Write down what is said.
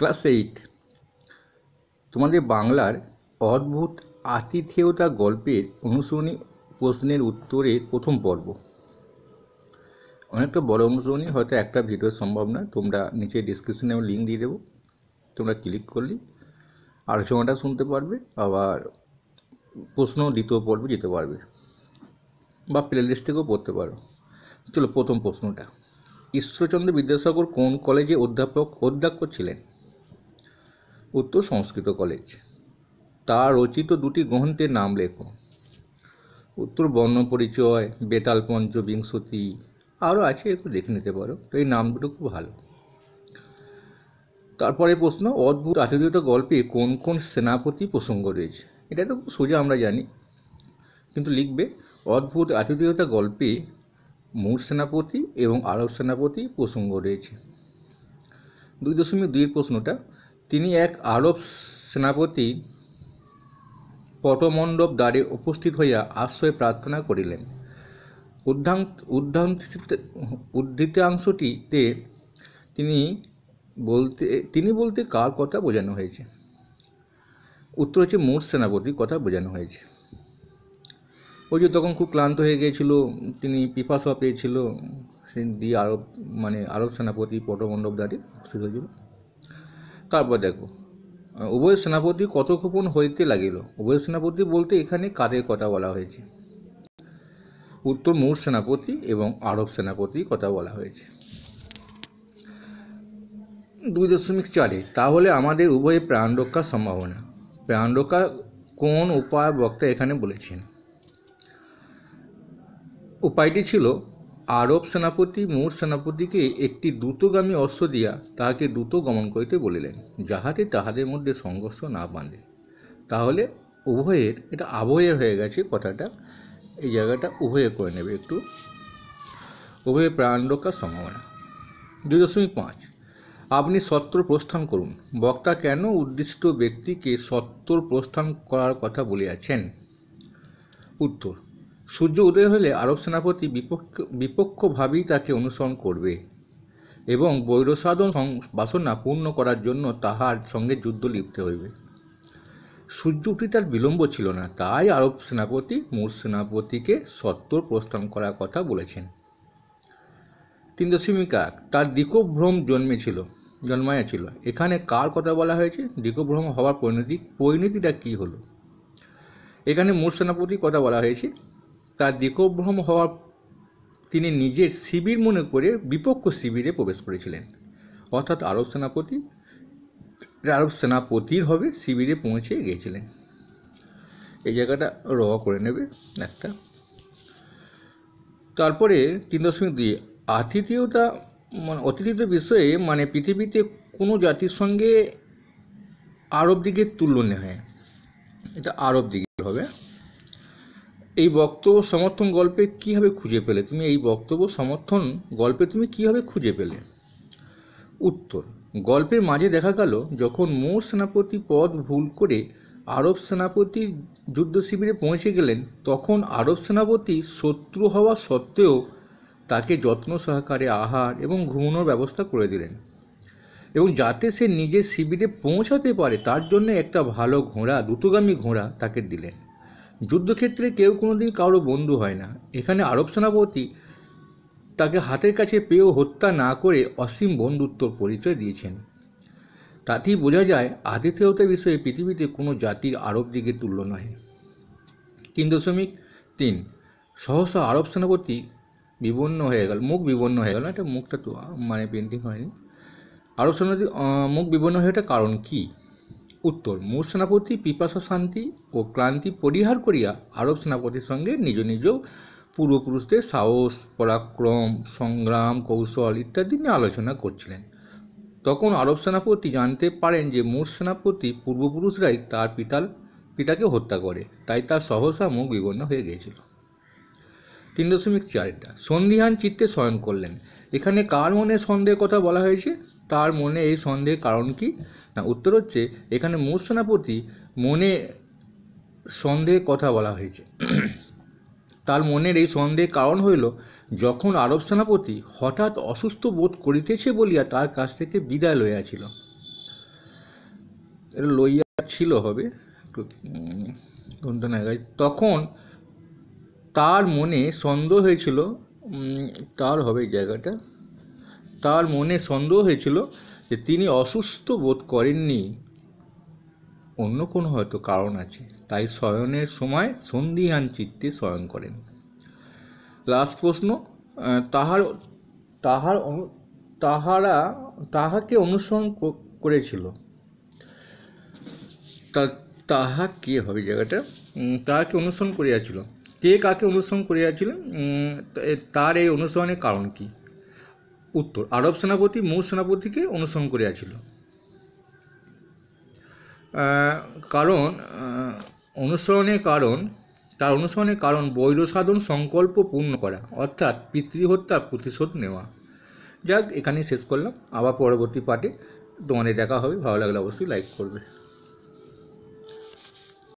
class eight তোমাদের বাংলার অদ্ভুত আতিথেয়তা গল্পের অনুসরণী প্রশ্নের উত্তরের প্রথম পর্ব অনেকটা বড় অনুসরণী হয়তো একটা ভিডিও সম্ভব না তোমরা নিচে ডিসক্রিপশনে আমি লিঙ্ক দিয়ে দেবো তোমরা ক্লিক করলে আলোচনাটা শুনতে পারবে আবার প্রশ্ন দ্বিতীয় পর্বে যেতে পারবে বা প্লে লিস্ট থেকেও পড়তে পারো চলো প্রথম প্রশ্নটা ঈশ্বরচন্দ্র বিদ্যাসাগর কোন কলেজে অধ্যাপক অধ্যক্ষ ছিলেন উত্তর সংস্কৃত কলেজ তার রচিত দুটি গ্রন্থের নাম লেখো উত্তর বর্ণপরিচয় বেতাল পঞ্চবিংশতি আরও আছে একটু দেখে নিতে পারো তো এই নাম দুটো খুব ভালো তারপরে প্রশ্ন অদ্ভুত আতিথ্যতা গল্পে কোন কোন সেনাপতি প্রসঙ্গ রয়েছে এটা তো খুব সোজা আমরা জানি কিন্তু লিখবে অদ্ভুত আতিথ্যতা গল্পে মূর সেনাপতি এবং আরব সেনাপতি প্রসঙ্গ রয়েছে দুই দশমিক দুই প্রশ্নটা তিনি এক আরব সেনাপতি পটমণ্ডপ দ্বারে উপস্থিত হইয়া আশ্রয় প্রার্থনা করিলেন উদ্ধান উদ্ধৃতাংশটিতে তিনি বলতে তিনি বলতে কার কথা বোঝানো হয়েছে উত্তর হচ্ছে মোট সেনাপতির কথা বোঝানো হয়েছে ওই যে তখন খুব ক্লান্ত হয়ে গিয়েছিল তিনি পিপাসা পেয়েছিল সে দিয়ে আরব মানে আরব সেনাপতি পটমণ্ডপ দ্বারে উপস্থিত হয়েছিল তারপর দেখো উভয় সেনাপতি কতক্ষণ হইতে লাগিল উভয় সেনাপতি বলতে এখানে কাদের কথা বলা হয়েছে উত্তর মূর সেনাপতি এবং আরব সেনাপতি কথা বলা হয়েছে দুই দশমিক চারে তাহলে আমাদের উভয়ে প্রাণ রক্ষার সম্ভাবনা প্রাণ রক্ষা কোন উপায় বক্তা এখানে বলেছেন উপায়টি ছিল আরব সেনাপতি মোর সেনাপতিকে একটি দ্রুতগামী অস্ত্র দিয়া তাহাকে দ্রুত গমন করিতে বলিলেন যাহাতে তাহাদের মধ্যে সংঘর্ষ না বাঁধে তাহলে উভয়ের এটা আবহের হয়ে গেছে কথাটা এই জায়গাটা উভয়ে করে নেবে একটু উভয়ে প্রাণ রক্ষার সম্ভাবনা দুই দশমিক পাঁচ আপনি সত্তর প্রস্থান করুন বক্তা কেন উদ্দিষ্ট ব্যক্তিকে সত্তর প্রস্থান করার কথা বলিয়াছেন উত্তর সূর্য উদয় হলে আরব সেনাপতি বিপক্ষ বিপক্ষভাবেই তাকে অনুসরণ করবে এবং বৈরসাধন বাসনা পূর্ণ করার জন্য তাহার সঙ্গে যুদ্ধ লিপ্তে হইবে সূর্য উঠি তার বিলম্ব ছিল না তাই আরব সেনাপতি মূর সেনাপতিকে সত্তর প্রস্থান করার কথা বলেছেন তিন দশমিক এক তার দিকভ্রম জন্মেছিল জন্মায়াছিল এখানে কার কথা বলা হয়েছে দিকভ্রম হওয়ার পরিণতি পরিণতিটা কী হলো এখানে মূর সেনাপতির কথা বলা হয়েছে তার দিকভ্রম হওয়ার তিনি নিজের শিবির মনে করে বিপক্ষ শিবিরে প্রবেশ করেছিলেন অর্থাৎ আরব সেনাপতি আরব সেনাপতির হবে শিবিরে পৌঁছে গিয়েছিলেন এই জায়গাটা র করে নেবে একটা তারপরে তিন দশমিক দুই আতিথিয়তা মানে অতিথিত বিষয়ে মানে পৃথিবীতে কোনো জাতির সঙ্গে আরব দিকে তুলনা হয় এটা আরব দিকে হবে এই বক্তব্য সমর্থন গল্পে কীভাবে খুঁজে পেলে তুমি এই বক্তব্য সমর্থন গল্পে তুমি কীভাবে খুঁজে পেলে উত্তর গল্পের মাঝে দেখা গেল যখন মোর সেনাপতি পদ ভুল করে আরব সেনাপতি যুদ্ধ শিবিরে পৌঁছে গেলেন তখন আরব সেনাপতি শত্রু হওয়া সত্ত্বেও তাকে যত্ন সহকারে আহার এবং ঘুমানোর ব্যবস্থা করে দিলেন এবং যাতে সে নিজের শিবিরে পৌঁছাতে পারে তার জন্য একটা ভালো ঘোড়া দ্রুতগামী ঘোড়া তাকে দিলেন যুদ্ধক্ষেত্রে কেউ কোনো দিন কারো বন্ধু হয় না এখানে আরব সেনাপতি তাকে হাতের কাছে পেয়েও হত্যা না করে অসীম বন্ধুত্বর পরিচয় দিয়েছেন তাতেই বোঝা যায় আতিথেয়তা বিষয়ে পৃথিবীতে কোনো জাতির আরব দিকে তুল্য নয় তিন দশমিক তিন সহসা আরব সেনাপতি বিবন্ন হয়ে গেল মুখ বিবন্ন হয়ে গেল এটা মুখটা তো মানে পেন্টিং হয়নি আরব সেনাপতি মুখ বিবন্ন হয়ে এটা কারণ কী উত্তর মূল সেনাপতি পিপাসা শান্তি ও ক্লান্তি পরিহার করিয়া আরব সেনাপতির সঙ্গে নিজ নিজ পূর্বপুরুষদের সাহস পরাক্রম সংগ্রাম কৌশল ইত্যাদি নিয়ে আলোচনা করছিলেন তখন আরব সেনাপতি জানতে পারেন যে মূর সেনাপতি পূর্বপুরুষরাই তার পিতাল পিতাকে হত্যা করে তাই তার সহসা মুখ বিবর্ণ হয়ে গিয়েছিল তিন দশমিক চারটা সন্ধিহান চিত্তে শয়ন করলেন এখানে কার মনে সন্দেহের কথা বলা হয়েছে তার মনে এই সন্দেহের কারণ কি না উত্তর হচ্ছে এখানে মূল সেনাপতি মনে সন্দেহের কথা বলা হয়েছে তার মনের এই সন্দেহের কারণ হইল যখন আরব সেনাপতি হঠাৎ অসুস্থ বোধ করিতেছে বলিয়া তার কাছ থেকে বিদায় লইয়াছিল লইয়া ছিল হবে তখন তার মনে সন্দেহ হয়েছিল তার হবে জায়গাটা তার মনে সন্দেহ হয়েছিল যে তিনি অসুস্থ বোধ করেননি অন্য কোনো হয়তো কারণ আছে তাই শয়নের সময় সন্ধিহান চিত্তে শয়ন করেন লাস্ট প্রশ্ন তাহার তাহার তাহারা তাহাকে অনুসরণ করেছিল তা তাহা কি হবে জায়গাটা তাহাকে অনুসরণ করিয়াছিল কে কাকে অনুসরণ করিয়াছিলেন তার এই অনুসরণের কারণ কী উত্তর আরব সেনাপতি মৌ সেনাপতিকে অনুসরণ করিয়াছিল কারণ অনুসরণের কারণ তার অনুসরণের কারণ বৈর সাধন সংকল্প পূর্ণ করা অর্থাৎ পিতৃহত্যার প্রতিশোধ নেওয়া যাক এখানেই শেষ করলাম আবার পরবর্তী পার্টে তোমাদের দেখা হবে ভালো লাগলে অবশ্যই লাইক করবে